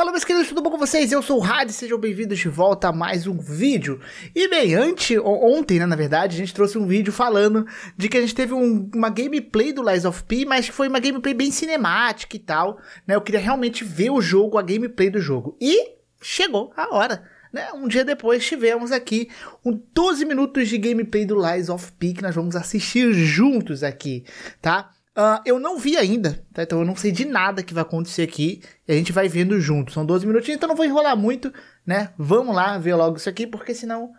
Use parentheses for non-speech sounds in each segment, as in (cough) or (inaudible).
Fala meus queridos, tudo bom com vocês? Eu sou o Hades, sejam bem-vindos de volta a mais um vídeo. E bem, ante, ontem, né, na verdade, a gente trouxe um vídeo falando de que a gente teve um, uma gameplay do Lies of P, mas que foi uma gameplay bem cinemática e tal, né? Eu queria realmente ver o jogo, a gameplay do jogo. E chegou a hora. Né? Um dia depois tivemos aqui um 12 minutos de gameplay do Lies of P que nós vamos assistir juntos aqui, tá? Uh, eu não vi ainda, tá? Então eu não sei de nada que vai acontecer aqui. E a gente vai vendo junto. São 12 minutinhos, então não vou enrolar muito, né? Vamos lá ver logo isso aqui, porque senão,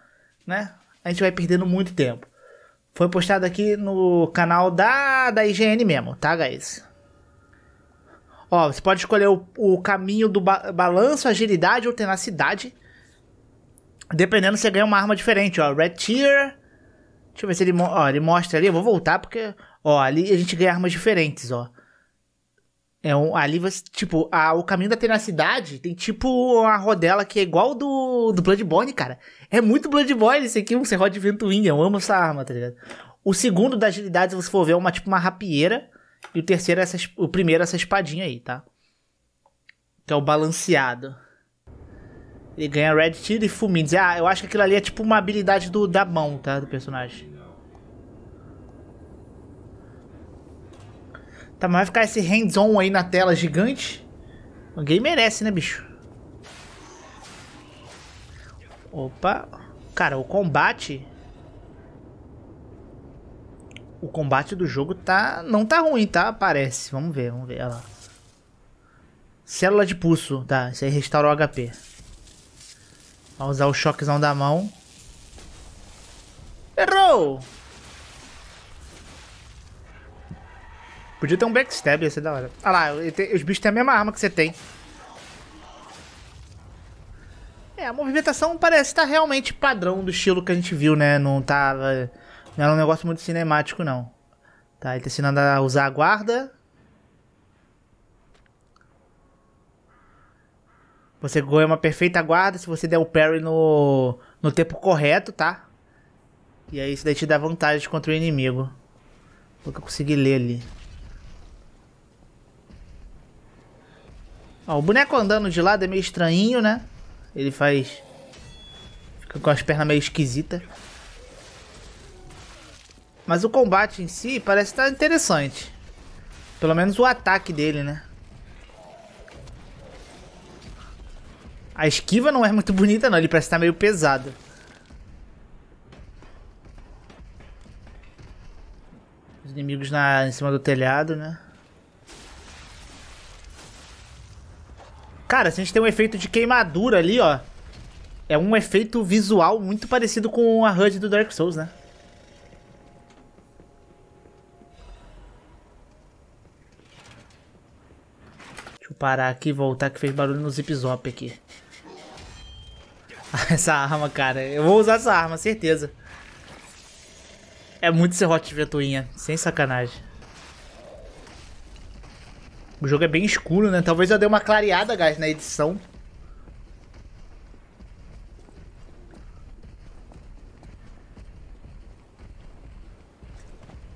né? A gente vai perdendo muito tempo. Foi postado aqui no canal da, da IGN mesmo, tá, guys? Ó, você pode escolher o, o caminho do ba balanço, agilidade ou tenacidade. Dependendo, você ganha uma arma diferente, ó. Red Tier. Deixa eu ver se ele, ó, ele mostra ali. Eu vou voltar porque Ó, ali a gente ganha armas diferentes, ó. É um, ali você, tipo, a, o caminho da tenacidade tem tipo uma rodela que é igual do, do Bloodborne, cara. É muito Bloodborne esse aqui, um roda de ventoinha, eu amo essa arma, tá ligado? O segundo da agilidade, se você for ver, é uma tipo uma rapieira. E o terceiro é essa, o primeiro é essa espadinha aí, tá? Que é o balanceado. Ele ganha Red Tiro e Fumins. Ah, eu acho que aquilo ali é tipo uma habilidade do, da mão, tá? Do personagem. Tá, mas vai ficar esse hands-on aí na tela gigante? Alguém merece, né, bicho? Opa. Cara, o combate... O combate do jogo tá... Não tá ruim, tá? Parece. Vamos ver, vamos ver. Olha lá. Célula de pulso. Tá, isso aí restaura o HP. Vamos usar o choquezão da mão. Errou! Podia ter um backstab, ia ser da hora. Ah lá, te, os bichos têm a mesma arma que você tem. É, a movimentação parece estar tá realmente padrão do estilo que a gente viu, né? Não tava. Não era um negócio muito cinemático, não. Tá, ele tá ensinando a usar a guarda. Você ganha uma perfeita guarda se você der o parry no, no tempo correto, tá? E aí isso daí te dá vantagem contra o inimigo. Porque eu consegui ler ali. Ó, o boneco andando de lado é meio estranho, né? Ele faz... Fica com as pernas meio esquisitas. Mas o combate em si parece estar interessante. Pelo menos o ataque dele, né? A esquiva não é muito bonita não, ele parece estar meio pesado. Os inimigos na, em cima do telhado, né? Cara, se a gente tem um efeito de queimadura ali, ó. É um efeito visual muito parecido com a HUD do Dark Souls, né? Deixa eu parar aqui e voltar que fez barulho no zip-zop aqui. (laughs) essa arma, cara. Eu vou usar essa arma, certeza. É muito serrote de ventoinha, sem sacanagem. O jogo é bem escuro, né? Talvez eu dê uma clareada, guys, na edição.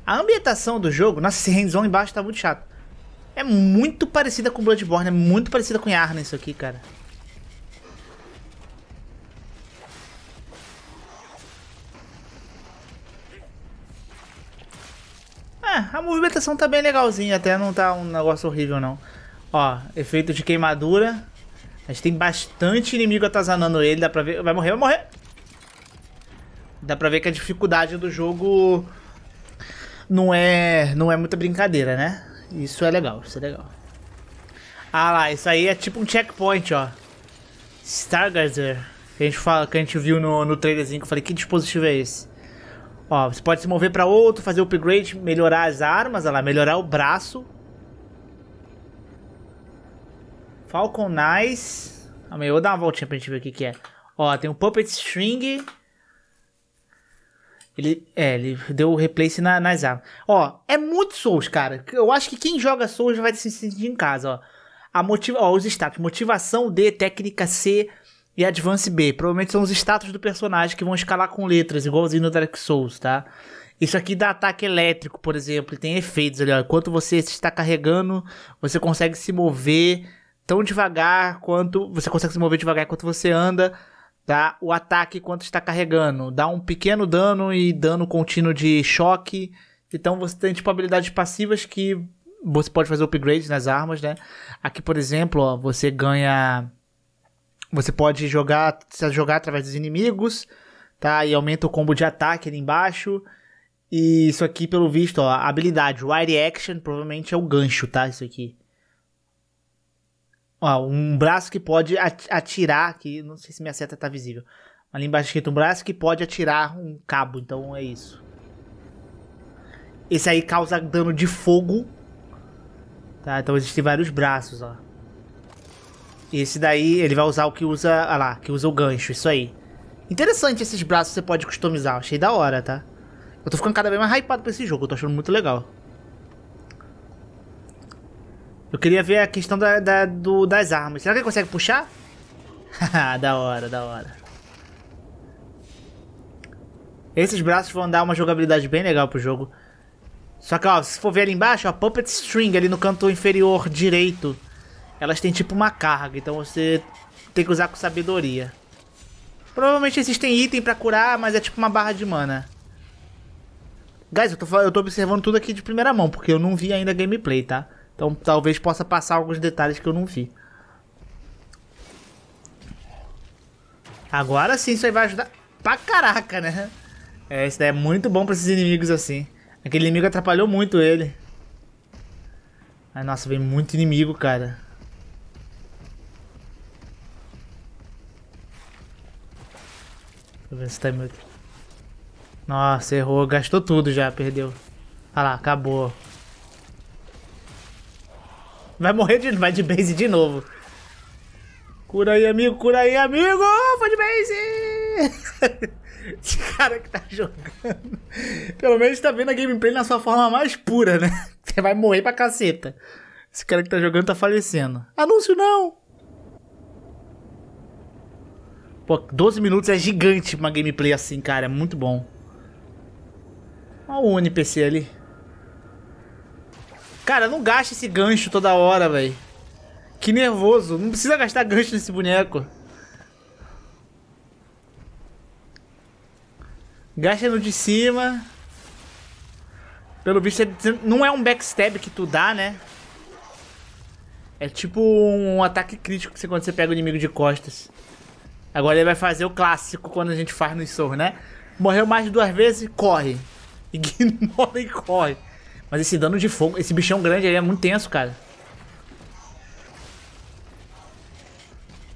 A ambientação do jogo, nossa, esse hands embaixo tá muito chato. É muito parecida com Bloodborne, é muito parecida com Yarn isso aqui, cara. a movimentação tá bem legalzinha, até não tá um negócio horrível não. Ó, efeito de queimadura. A gente tem bastante inimigo atazanando ele, dá pra ver... Vai morrer, vai morrer! Dá pra ver que a dificuldade do jogo não é, não é muita brincadeira, né? Isso é legal, isso é legal. Ah lá, isso aí é tipo um checkpoint, ó. Stargazer, que a gente fala, que a gente viu no, no trailerzinho, que eu falei, que dispositivo é esse? Ó, você pode se mover pra outro, fazer upgrade, melhorar as armas, lá, melhorar o braço. Falcon Nice. eu vou dar uma voltinha pra gente ver o que que é. Ó, tem um Puppet String. Ele, é, ele deu o replace na, nas armas. Ó, é muito Souls, cara. Eu acho que quem joga Souls vai se sentir em casa, ó. A motiva ó, os status. Motivação D, técnica C, e Advance B. Provavelmente são os status do personagem que vão escalar com letras, igualzinho no Dark Souls, tá? Isso aqui dá ataque elétrico, por exemplo, e tem efeitos ali, ó. Enquanto você está carregando, você consegue se mover tão devagar quanto. Você consegue se mover devagar enquanto você anda, tá? O ataque enquanto está carregando. Dá um pequeno dano e dano contínuo de choque. Então você tem tipo habilidades passivas que você pode fazer upgrades nas armas, né? Aqui, por exemplo, ó, você ganha você pode jogar, jogar através dos inimigos, tá? E aumenta o combo de ataque ali embaixo. E isso aqui, pelo visto, ó, a habilidade Wide Action provavelmente é o gancho, tá? Isso aqui. Ó, um braço que pode atirar, que não sei se minha seta tá visível. Ali embaixo escrito um braço que pode atirar um cabo, então é isso. Esse aí causa dano de fogo. Tá, então existem vários braços, ó. E esse daí, ele vai usar o que usa... Ah lá, que usa o gancho, isso aí. Interessante esses braços que você pode customizar. Achei da hora, tá? Eu tô ficando cada vez mais hypado pra esse jogo. Eu tô achando muito legal. Eu queria ver a questão da, da do, das armas. Será que ele consegue puxar? (laughs) da hora, da hora. Esses braços vão dar uma jogabilidade bem legal pro jogo. Só que, ó, se for ver ali embaixo, ó, Puppet String ali no canto inferior direito. Elas têm tipo uma carga, então você tem que usar com sabedoria. Provavelmente existem item pra curar, mas é tipo uma barra de mana. Guys, eu tô, eu tô observando tudo aqui de primeira mão, porque eu não vi ainda gameplay, tá? Então talvez possa passar alguns detalhes que eu não vi. Agora sim isso aí vai ajudar pra caraca, né? É, isso daí é muito bom pra esses inimigos assim. Aquele inimigo atrapalhou muito ele. Ai, nossa, vem muito inimigo, cara. Deixa eu ver se tá meu... Nossa, errou. Gastou tudo já, perdeu. Olha lá, acabou. Vai morrer de... Vai de base de novo. Cura aí, amigo. Cura aí, amigo. Foi de base. (laughs) Esse cara que tá jogando. Pelo menos tá vendo a gameplay na sua forma mais pura, né? (laughs) Você vai morrer pra caceta. Esse cara que tá jogando tá falecendo. Anúncio não! Pô, 12 minutos é gigante uma gameplay assim, cara. É muito bom. Olha o NPC ali. Cara, não gasta esse gancho toda hora, velho. Que nervoso. Não precisa gastar gancho nesse boneco. Gasta no de cima. Pelo visto, é não é um backstab que tu dá, né? É tipo um ataque crítico que você, quando você pega o inimigo de costas. Agora ele vai fazer o clássico quando a gente faz no Sorro, né? Morreu mais de duas vezes, corre. (laughs) Ignora e corre. Mas esse dano de fogo, esse bichão grande aí é muito tenso, cara.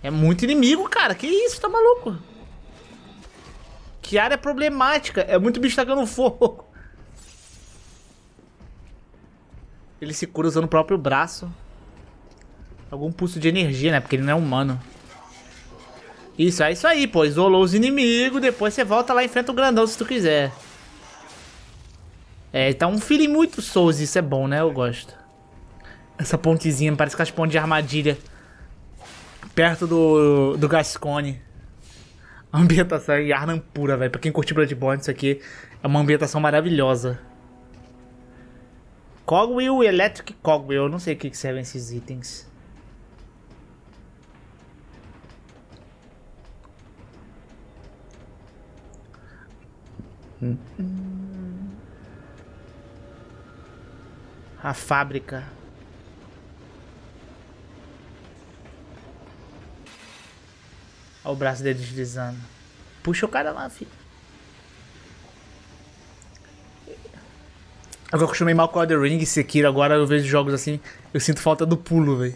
É muito inimigo, cara. Que isso, tá maluco? Que área problemática. É muito bicho tacando fogo. Ele se cura usando o próprio braço. Algum pulso de energia, né? Porque ele não é humano. Isso, é isso aí, pô. Isolou os inimigos, depois você volta lá e enfrenta o grandão se tu quiser. É, tá um feeling muito Souls, isso é bom, né? Eu gosto. Essa pontezinha, parece que as pontes de armadilha. Perto do, do Gascone. ambientação e é Yarnan pura, velho. Pra quem curtiu Bloodborne, isso aqui é uma ambientação maravilhosa. Cogwheel Electric Cogwheel. Eu não sei o que servem esses itens. Hum. A fábrica. Olha o braço dele deslizando. Puxa o cara lá, filho. Agora eu acostumei mal com o The Ring e Sekiro, agora eu vejo jogos assim, eu sinto falta do pulo, velho.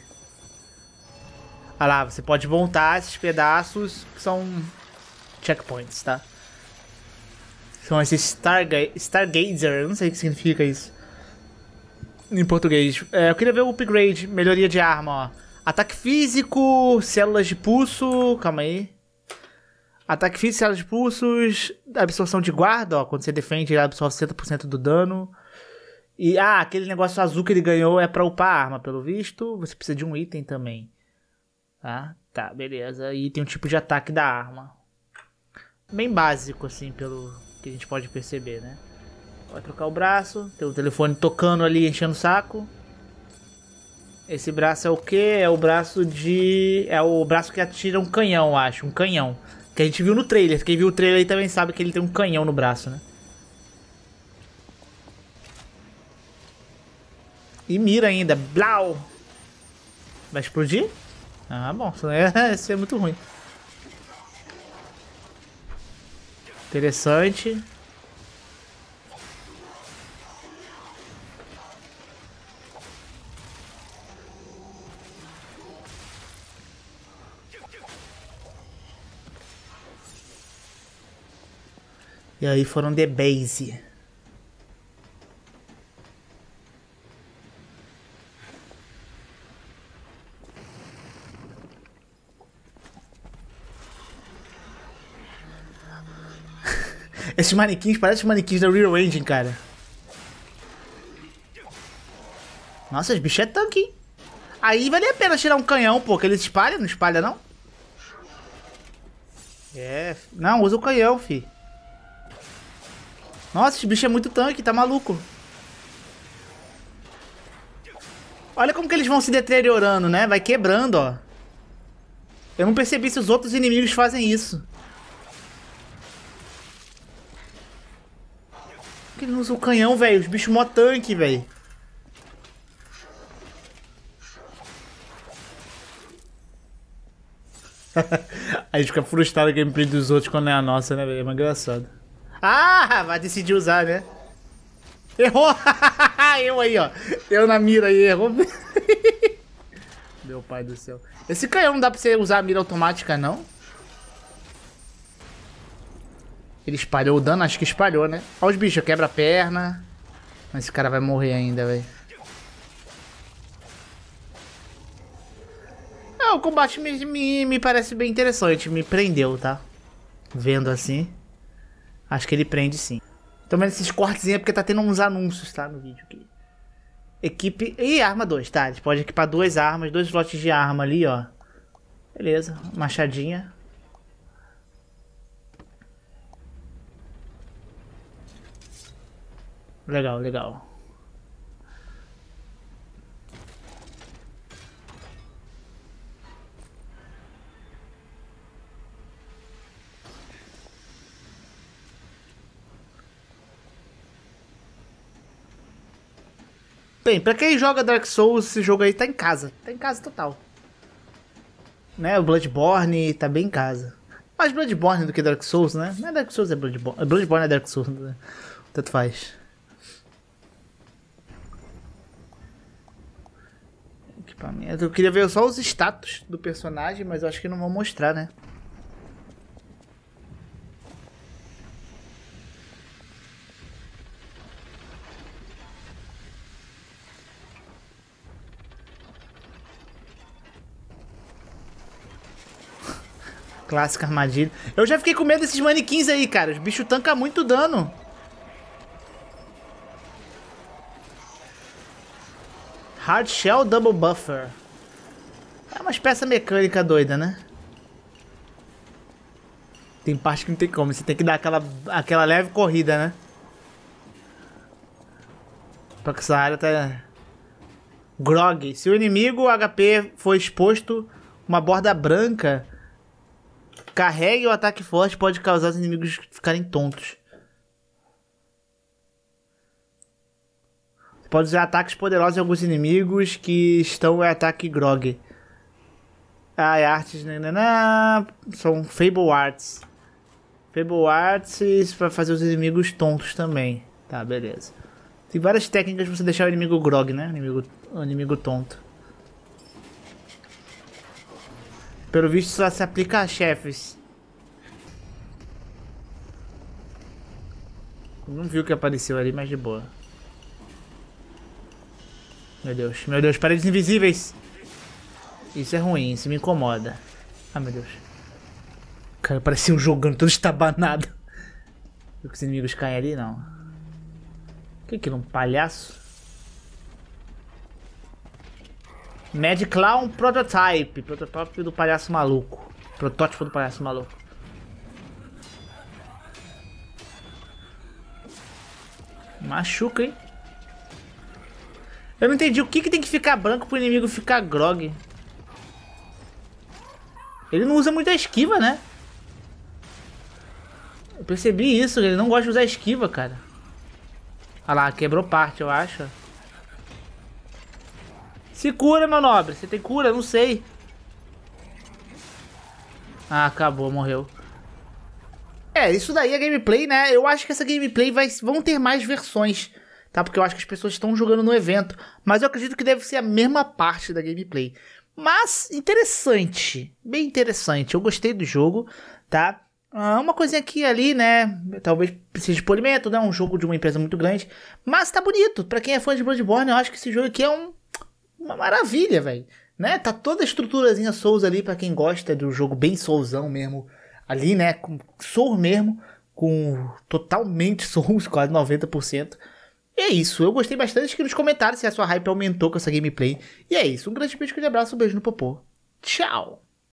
Olha lá, você pode montar esses pedaços que são checkpoints, tá? São esses Starga Stargazer, não sei o que significa isso. Em português. É, eu queria ver o upgrade, melhoria de arma, ó. Ataque físico, células de pulso. Calma aí. Ataque físico, células de pulsos. Absorção de guarda, ó. Quando você defende, ele absorve 60% do dano. E, ah, aquele negócio azul que ele ganhou é pra upar a arma, pelo visto. Você precisa de um item também. Tá? Tá, beleza. E tem um tipo de ataque da arma. Bem básico, assim, pelo, que a gente pode perceber, né? Vai trocar o braço, tem o telefone tocando ali, enchendo o saco. Esse braço é o que? É o braço de. É o braço que atira um canhão, acho. Um canhão. Que a gente viu no trailer. Quem viu o trailer aí também sabe que ele tem um canhão no braço, né? E mira ainda. Blau! Vai explodir? Ah, bom. Isso é, (laughs) é muito ruim. Interessante. E aí foram de base. Esses manequins parecem manequins da Real Engine, cara. Nossa, os bichos é tanque, hein? Aí vale a pena tirar um canhão, pô, que ele espalha, não espalha, não? É, não, usa o canhão, fi. Nossa, esse bicho é muito tanque, tá maluco. Olha como que eles vão se deteriorando, né? Vai quebrando, ó. Eu não percebi se os outros inimigos fazem isso. que ele não usa o canhão, velho? Os bichos mó tanque, velho. (laughs) a gente fica frustrado com a gameplay dos outros quando é a nossa, né, velho? É mais engraçado. Ah, vai decidir usar, né? Errou! (laughs) eu aí, ó. Eu na mira aí, errou. (laughs) Meu pai do céu. Esse canhão não dá pra você usar a mira automática, não? Ele espalhou o dano, acho que espalhou, né? Olha os bichos, quebra a perna. Mas esse cara vai morrer ainda, velho. Ah, o combate me, me, me parece bem interessante. Me prendeu, tá? Vendo assim. Acho que ele prende sim. Tô vendo esses cortezinhos é porque tá tendo uns anúncios, tá? No vídeo aqui. Equipe... e arma 2, tá? A gente pode equipar duas armas, dois lotes de arma ali, ó. Beleza. Machadinha. Legal, legal. Bem, pra quem joga Dark Souls, esse jogo aí tá em casa. Tá em casa total. Né, o Bloodborne tá bem em casa. Mais Bloodborne do que Dark Souls, né? Não é Dark Souls, é Bloodborne. Bloodborne é Dark Souls, né? Tanto faz. Eu queria ver só os status do personagem, mas eu acho que não vão mostrar, né? (laughs) Clássica armadilha. Eu já fiquei com medo desses manequins aí, cara. Os bichos tanca muito dano. Hard Shell Double Buffer. É uma espécie mecânica doida, né? Tem parte que não tem como, você tem que dar aquela, aquela leve corrida, né? que essa área tá... Grog. Se o inimigo HP for exposto, uma borda branca... Carregue o ataque forte pode causar os inimigos ficarem tontos. Pode usar ataques poderosos em alguns inimigos que estão em ataque grog. Ah, e é artes... Né, né, né, são Fable Arts. Fable Arts para fazer os inimigos tontos também. Tá, beleza. Tem várias técnicas pra você deixar o inimigo grog, né? O inimigo, o inimigo tonto. Pelo visto, isso se aplica a chefes. Não vi o que apareceu ali, mas de boa. Meu Deus, meu Deus, paredes invisíveis. Isso é ruim, isso me incomoda. Ah, meu Deus. Cara, parecia um jogando todo estabanado. Viu que os inimigos caem ali? Não. O que é aquilo? Um palhaço? Mad Clown Prototype. prototype do palhaço maluco. Protótipo do palhaço maluco. Machuca, hein? Eu não entendi o que, que tem que ficar branco pro inimigo ficar grog. Ele não usa muita esquiva, né? Eu percebi isso, ele não gosta de usar esquiva, cara. Olha lá, quebrou parte, eu acho. Se cura, meu nobre. Você tem cura? Não sei. Ah, acabou, morreu. É, isso daí é gameplay, né? Eu acho que essa gameplay vai... vão ter mais versões tá? Porque eu acho que as pessoas estão jogando no evento, mas eu acredito que deve ser a mesma parte da gameplay. Mas interessante, bem interessante. Eu gostei do jogo, tá? Ah, uma coisinha aqui ali, né? Talvez precise de polimento, né? Um jogo de uma empresa muito grande. Mas tá bonito. para quem é fã de Bloodborne, eu acho que esse jogo aqui é um, uma maravilha, velho. Né? Tá toda a estruturazinha Souls ali, para quem gosta do jogo bem Soulsão mesmo. Ali, né? Com Soul mesmo. Com totalmente (laughs) Souls, quase 90% é isso, eu gostei bastante. Escreve nos comentários se a sua hype aumentou com essa gameplay. E é isso, um grande beijo, um grande abraço, um beijo no popô. Tchau!